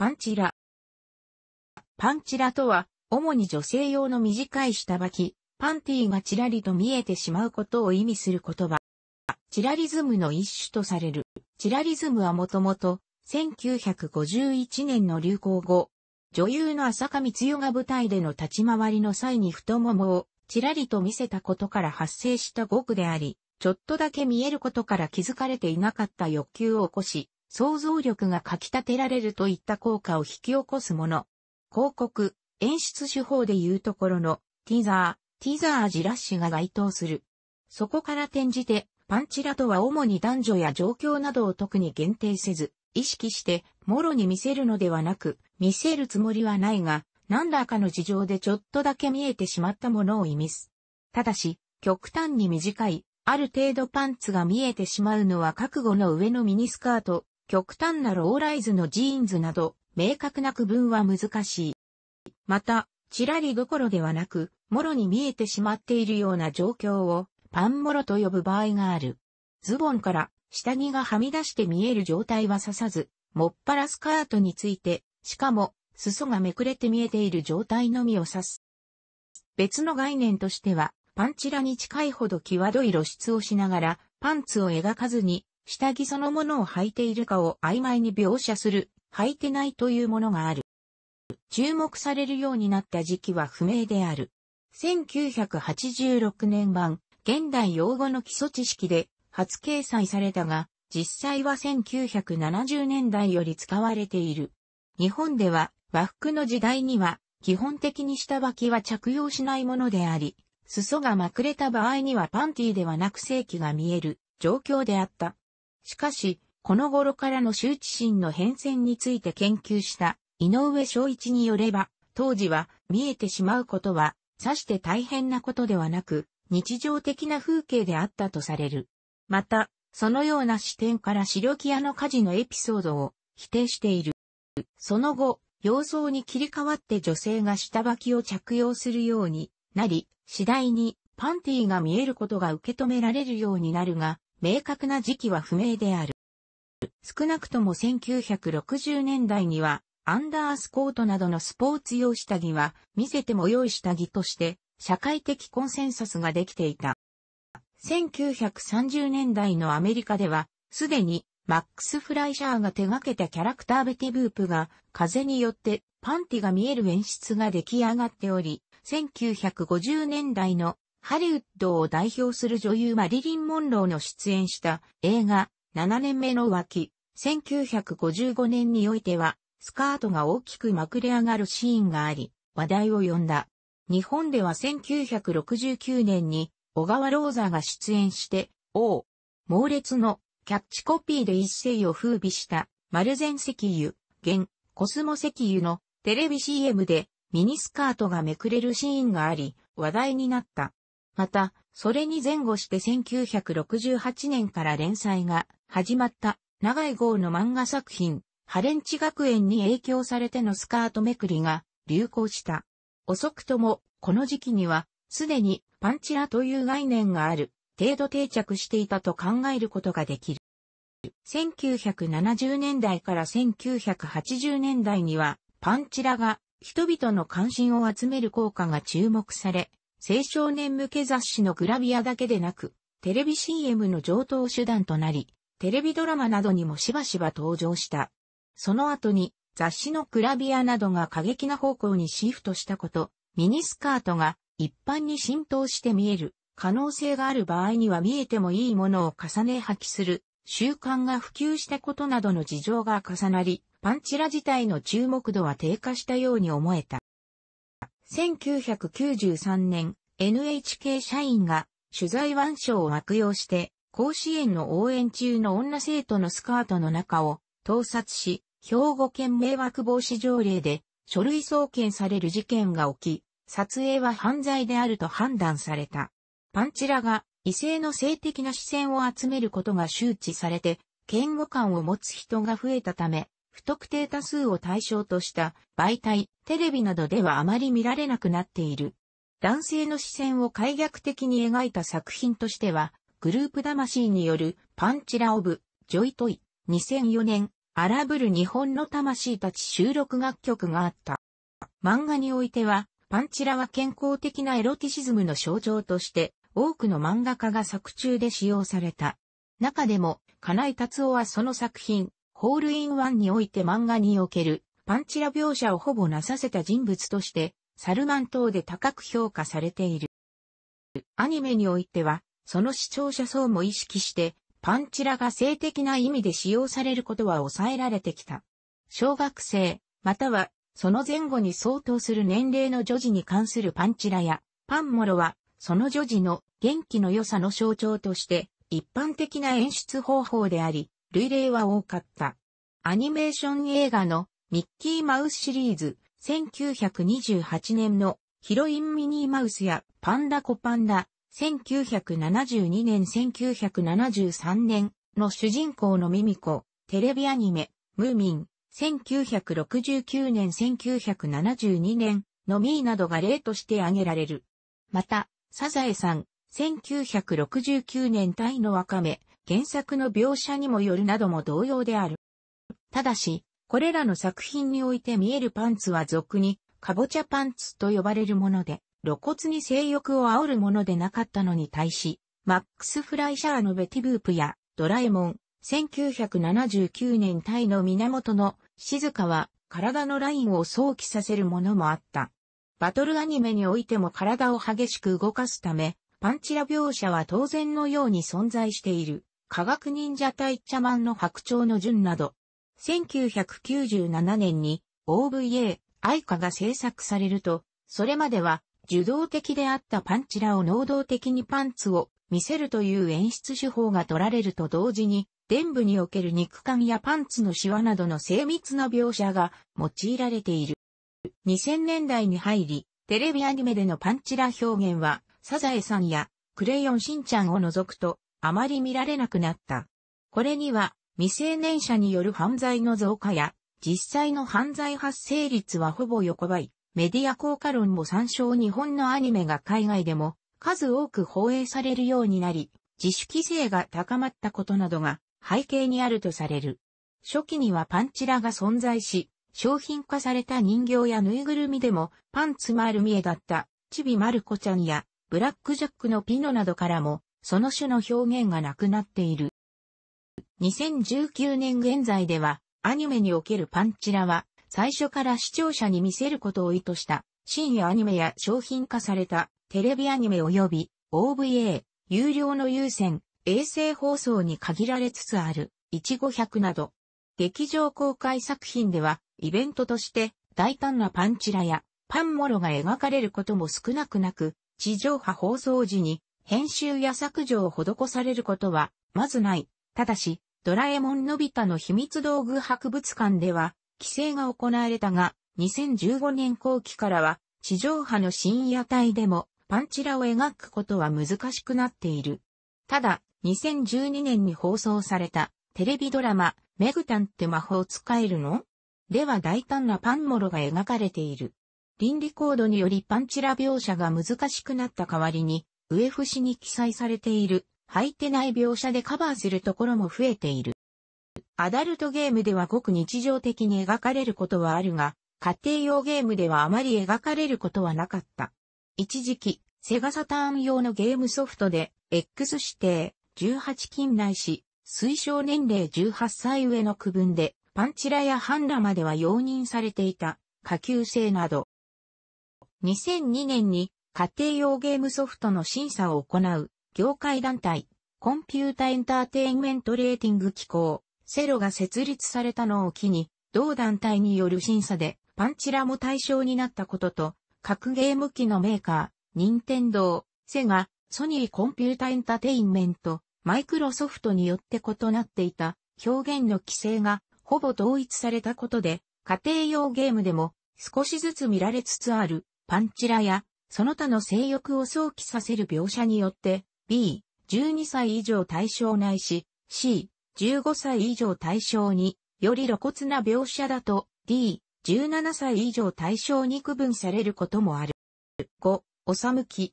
パンチラ。パンチラとは、主に女性用の短い下履き、パンティーがちらりと見えてしまうことを意味する言葉。チラリズムの一種とされる。チラリズムはもともと、1951年の流行語。女優の浅香光代が舞台での立ち回りの際に太ももをちらりと見せたことから発生した語句であり、ちょっとだけ見えることから気づかれていなかった欲求を起こし、想像力がかき立てられるといった効果を引き起こすもの。広告、演出手法でいうところの、ティザー、ティザージラッシュが該当する。そこから転じて、パンチラとは主に男女や状況などを特に限定せず、意識して、もろに見せるのではなく、見せるつもりはないが、何らかの事情でちょっとだけ見えてしまったものを意味す。ただし、極端に短い、ある程度パンツが見えてしまうのは覚悟の上のミニスカート、極端なローライズのジーンズなど、明確な区分は難しい。また、ちらりどころではなく、もろに見えてしまっているような状況を、パンもろと呼ぶ場合がある。ズボンから、下着がはみ出して見える状態は刺さず、もっぱらスカートについて、しかも、裾がめくれて見えている状態のみを指す。別の概念としては、パンチラに近いほど際どい露出をしながら、パンツを描かずに、下着そのものを履いているかを曖昧に描写する、履いてないというものがある。注目されるようになった時期は不明である。1986年版、現代用語の基礎知識で初掲載されたが、実際は1970年代より使われている。日本では和服の時代には基本的に下履きは着用しないものであり、裾がまくれた場合にはパンティーではなく正規が見える状況であった。しかし、この頃からの羞恥心の変遷について研究した井上昭一によれば、当時は見えてしまうことは、さして大変なことではなく、日常的な風景であったとされる。また、そのような視点から白木屋の火事のエピソードを否定している。その後、様相に切り替わって女性が下履きを着用するようになり、次第にパンティーが見えることが受け止められるようになるが、明確な時期は不明である。少なくとも1960年代には、アンダースコートなどのスポーツ用下着は、見せても良い下着として、社会的コンセンサスができていた。1930年代のアメリカでは、すでにマックス・フライシャーが手掛けたキャラクターベテブープが風によってパンティが見える演出が出来上がっており、1950年代のハリウッドを代表する女優マリリン・モンローの出演した映画7年目の脇、1955年においてはスカートが大きくまくれ上がるシーンがあり話題を呼んだ。日本では1969年に小川ローザが出演して王、猛烈のキャッチコピーで一世を風靡したマルゼン石油、現コスモ石油のテレビ CM でミニスカートがめくれるシーンがあり話題になった。また、それに前後して1968年から連載が始まった長井号の漫画作品、ハレンチ学園に影響されてのスカートめくりが流行した。遅くとも、この時期には、すでにパンチラという概念がある程度定着していたと考えることができる。1970年代から1980年代には、パンチラが人々の関心を集める効果が注目され、青少年向け雑誌のグラビアだけでなく、テレビ CM の上等手段となり、テレビドラマなどにもしばしば登場した。その後に雑誌のグラビアなどが過激な方向にシフトしたこと、ミニスカートが一般に浸透して見える、可能性がある場合には見えてもいいものを重ね破棄する、習慣が普及したことなどの事情が重なり、パンチラ自体の注目度は低下したように思えた。1993年、NHK 社員が取材腕章を悪用して、甲子園の応援中の女生徒のスカートの中を盗撮し、兵庫県迷惑防止条例で書類送検される事件が起き、撮影は犯罪であると判断された。パンチラが異性の性的な視線を集めることが周知されて、嫌悪感を持つ人が増えたため、不特定多数を対象とした媒体、テレビなどではあまり見られなくなっている。男性の視線を解虐的に描いた作品としては、グループ魂によるパンチラオブ、ジョイトイ、2004年、荒ぶる日本の魂たち収録楽曲があった。漫画においては、パンチラは健康的なエロティシズムの象徴として、多くの漫画家が作中で使用された。中でも、金井達夫はその作品、ホールインワンにおいて漫画におけるパンチラ描写をほぼなさせた人物として、サルマン等で高く評価されている。アニメにおいては、その視聴者層も意識して、パンチラが性的な意味で使用されることは抑えられてきた。小学生、または、その前後に相当する年齢の女児に関するパンチラや、パンモロは、その女児の元気の良さの象徴として、一般的な演出方法であり、類例は多かった。アニメーション映画のミッキーマウスシリーズ1928年のヒロインミニーマウスやパンダコパンダ1972年1973年の主人公のミミコテレビアニメムーミン1969年1972年のミーなどが例として挙げられる。また、サザエさん1969年タイのワカメ原作の描写にもよるなども同様である。ただし、これらの作品において見えるパンツは俗に、かぼちゃパンツと呼ばれるもので、露骨に性欲を煽るものでなかったのに対し、マックス・フライシャーのベティブープや、ドラえもん、1979年タイの源の静かは、体のラインを想起させるものもあった。バトルアニメにおいても体を激しく動かすため、パンチラ描写は当然のように存在している。科学忍者隊茶マンの白鳥の順など、1997年に OVA 愛花が制作されると、それまでは受動的であったパンチラを能動的にパンツを見せるという演出手法が取られると同時に、伝部における肉感やパンツのシワなどの精密な描写が用いられている。2000年代に入り、テレビアニメでのパンチラ表現は、サザエさんやクレヨンしんちゃんを除くと、あまり見られなくなった。これには未成年者による犯罪の増加や実際の犯罪発生率はほぼ横ばい、メディア効果論も参照日本のアニメが海外でも数多く放映されるようになり、自主規制が高まったことなどが背景にあるとされる。初期にはパンチラが存在し、商品化された人形やぬいぐるみでもパンツ丸見えだった、チビマルコちゃんやブラックジャックのピノなどからもその種の表現がなくなっている。2019年現在では、アニメにおけるパンチラは、最初から視聴者に見せることを意図した、深夜アニメや商品化された、テレビアニメ及び、OVA、有料の優先、衛星放送に限られつつある、1500など、劇場公開作品では、イベントとして、大胆なパンチラや、パンモロが描かれることも少なくなく、地上波放送時に編集や削除を施されることは、まずない。ただし、ドラえもんのび太の秘密道具博物館では、規制が行われたが、2015年後期からは、地上波の深夜帯でも、パンチラを描くことは難しくなっている。ただ、2012年に放送された、テレビドラマ、メグタンって魔法使えるのでは大胆なパンモロが描かれている。倫理コードによりパンチラ描写が難しくなった代わりに、上節に記載されている、履いてない描写でカバーするところも増えている。アダルトゲームではごく日常的に描かれることはあるが、家庭用ゲームではあまり描かれることはなかった。一時期、セガサターン用のゲームソフトで、X 指定、18禁内し、推奨年齢18歳上の区分で、パンチラやハンラまでは容認されていた、下級生など。2002年に家庭用ゲームソフトの審査を行う、業界団体、コンピュータエンターテインメントレーティング機構、セロが設立されたのを機に、同団体による審査で、パンチラも対象になったことと、各ゲーム機のメーカー、ニンテンドー、セガ、ソニーコンピュータエンターテインメント、マイクロソフトによって異なっていた表現の規制がほぼ統一されたことで、家庭用ゲームでも少しずつ見られつつあるパンチラやその他の性欲を想起させる描写によって、B、12歳以上対象ないし、C、15歳以上対象に、より露骨な描写だと、D、17歳以上対象に区分されることもある。5、おさむき。